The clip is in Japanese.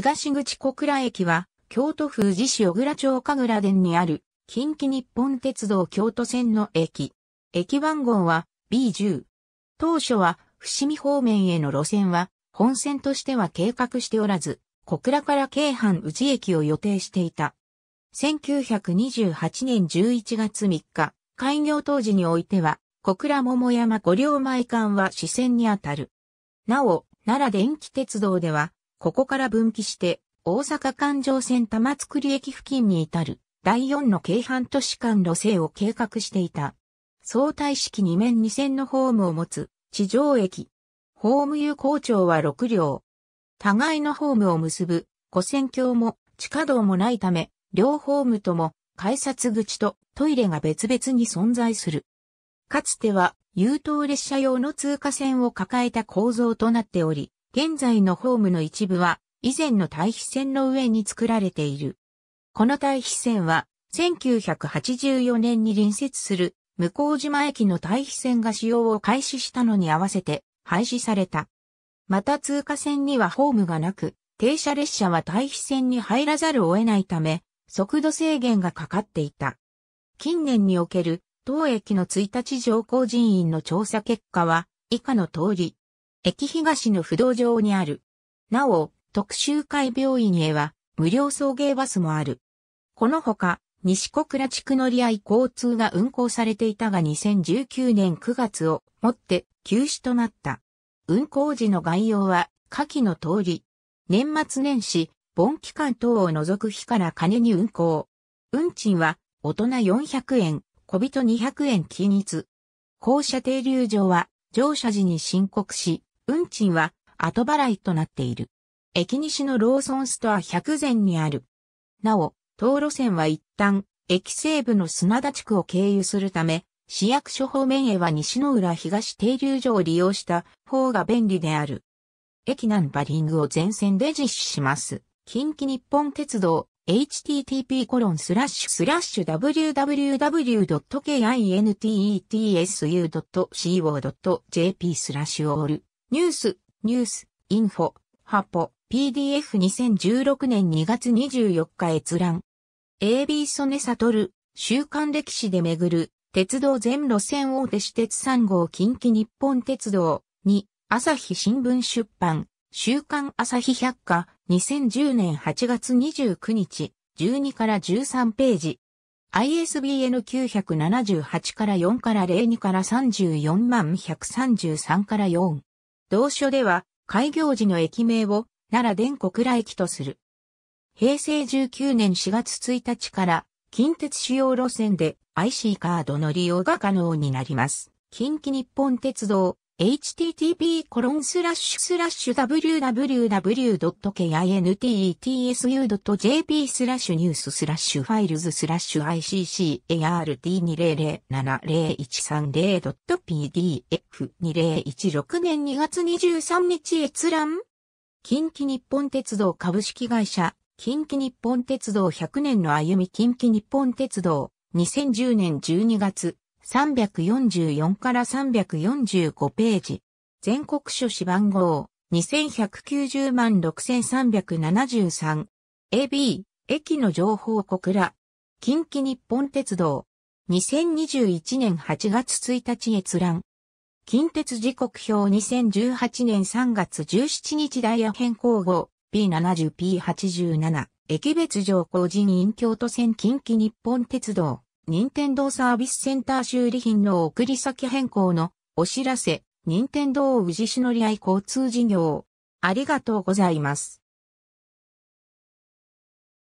東口小倉駅は、京都府宇治市小倉町神楽殿にある、近畿日本鉄道京都線の駅。駅番号は B10。当初は、伏見方面への路線は、本線としては計画しておらず、小倉から京阪宇治駅を予定していた。1928年11月3日、開業当時においては、小倉桃山五両前間は支線にあたる。なお、奈良電気鉄道では、ここから分岐して、大阪環状線玉造駅付近に至る第4の京阪都市間路線を計画していた。相対式2面2線のホームを持つ地上駅。ホーム有効長は6両。互いのホームを結ぶ古線橋も地下道もないため、両ホームとも改札口とトイレが別々に存在する。かつては優等列車用の通過線を抱えた構造となっており、現在のホームの一部は、以前の対比線の上に作られている。この対比線は、1984年に隣接する、向島駅の対比線が使用を開始したのに合わせて、廃止された。また通過線にはホームがなく、停車列車は対比線に入らざるを得ないため、速度制限がかかっていた。近年における、当駅の1日乗降人員の調査結果は、以下の通り、駅東の不動場にある。なお、特集会病院へは無料送迎バスもある。このほか、西小倉地区乗り合い交通が運行されていたが2019年9月をもって休止となった。運行時の概要は下記の通り。年末年始、盆期間等を除く日から金に運行。運賃は大人400円、小人200円均一。校舎停留所は乗車時に申告し、運賃は後払いとなっている。駅西のローソンストア100前にある。なお、道路線は一旦、駅西部の砂田地区を経由するため、市役所方面へは西の浦東停留所を利用した方が便利である。駅南バリングを全線で実施します。近畿日本鉄道 http://www.kintetsu.co.jp コロンススララッッシシュュスラッシュオールニュース、ニュース、インフォ、ハポ、PDF2016 年2月24日閲覧。AB ソネサトル、週刊歴史で巡る、鉄道全路線大手私鉄3号近畿日本鉄道に、朝日新聞出版、週刊朝日百科、2010年8月29日、12から13ページ。ISBN 978から4から02から34万133から4。同書では、開業時の駅名を、奈良電国倉駅とする。平成19年4月1日から、近鉄主要路線で IC カードの利用が可能になります。近畿日本鉄道、http://www.kintsu.jp e t スラッシュニューススラッシュファイルズスラッシュ ICCART20070130.pdf2016 年2月23日閲覧近畿日本鉄道株式会社近畿日本鉄道100年の歩み近畿日本鉄道2010年12月344から345ページ。全国書誌番号2190万6373。AB、駅の情報小倉。近畿日本鉄道。2021年8月1日閲覧。近鉄時刻表2018年3月17日ダイヤ変更後 P70P87 駅別上工人員京都線近畿日本鉄道任天堂サービスセンター修理品の送り先変更のお知らせ、任天堂宇治市乗合交通事業。ありがとうございます。